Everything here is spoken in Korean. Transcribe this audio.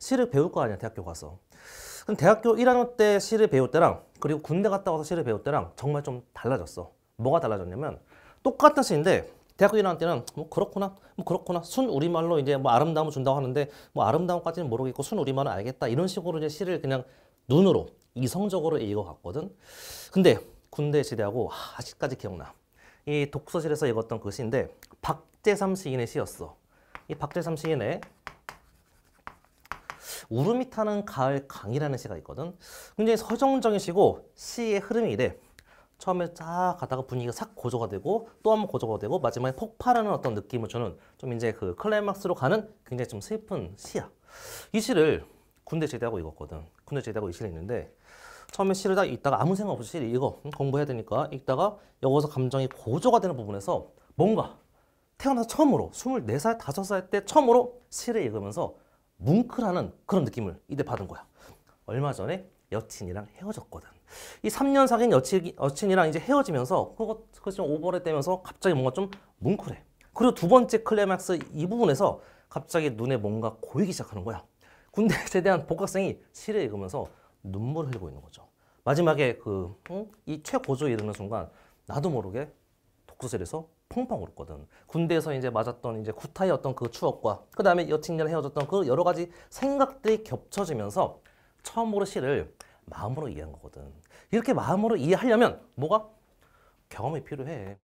시를 배울 거 아니야 대학교 가서. 그럼 대학교 1학년 때 시를 배울 때랑 그리고 군대 갔다 와서 시를 배울 때랑 정말 좀 달라졌어. 뭐가 달라졌냐면 똑같은 시인데 대학교 1학년 때는 뭐 그렇구나 뭐 그렇구나 순 우리말로 이제 뭐 아름다움을 준다고 하는데 뭐 아름다움까지는 모르겠고 순 우리말은 알겠다 이런 식으로 이제 시를 그냥 눈으로 이성적으로 읽어갔거든. 근데 군대 시대하고 아직까지 기억나. 이 독서실에서 읽었던 그 시인데 박재삼 시인의 시였어. 이 박재삼 시인의 울음이 타는 가을 강이라는 시가 있거든. 굉장히 서정적인 시고 시의 흐름이 이래. 처음에 쫙 가다가 분위기가 싹 고조가 되고 또 한 번 고조가 되고 마지막에 폭발하는 어떤 느낌을 주는 좀 이제 그 클라이막스로 가는 굉장히 좀 슬픈 시야. 이 시를 군대 제대하고 읽었거든. 군대 제대하고 이 시를 읽는데 처음에 시를 다 읽다가 아무 생각 없이 시를 읽어. 음, 공부해야 되니까 읽다가 여기서 감정이 고조가 되는 부분에서 뭔가 태어나서 처음으로 24살, 5살 때 처음으로 시를 읽으면서 뭉클하는 그런 느낌을 이때 받은 거야. 얼마 전에 여친이랑 헤어졌거든. 이 3년 사귄 여친, 여친이랑 이제 헤어지면서 그것, 이좀 오버랩 되면서 갑자기 뭔가 좀 뭉클해. 그리고 두 번째 클레막스 이 부분에서 갑자기 눈에 뭔가 고이기 시작하는 거야. 군대 제대한 복학생이 시를 읽으면서 눈물을 흘리고 있는 거죠. 마지막에 그, 응? 최고조에 이르는 순간 나도 모르게 독서실에서 펑펑 울었거든. 군대에서 이제 맞았던 이제 구타의 어떤 그 추억과 그 다음에 여친이랑 헤어졌던 그 여러 가지 생각들이 겹쳐지면서 처음으로 시를 마음으로 이해한 거거든. 이렇게 마음으로 이해하려면 뭐가? 경험이 필요해.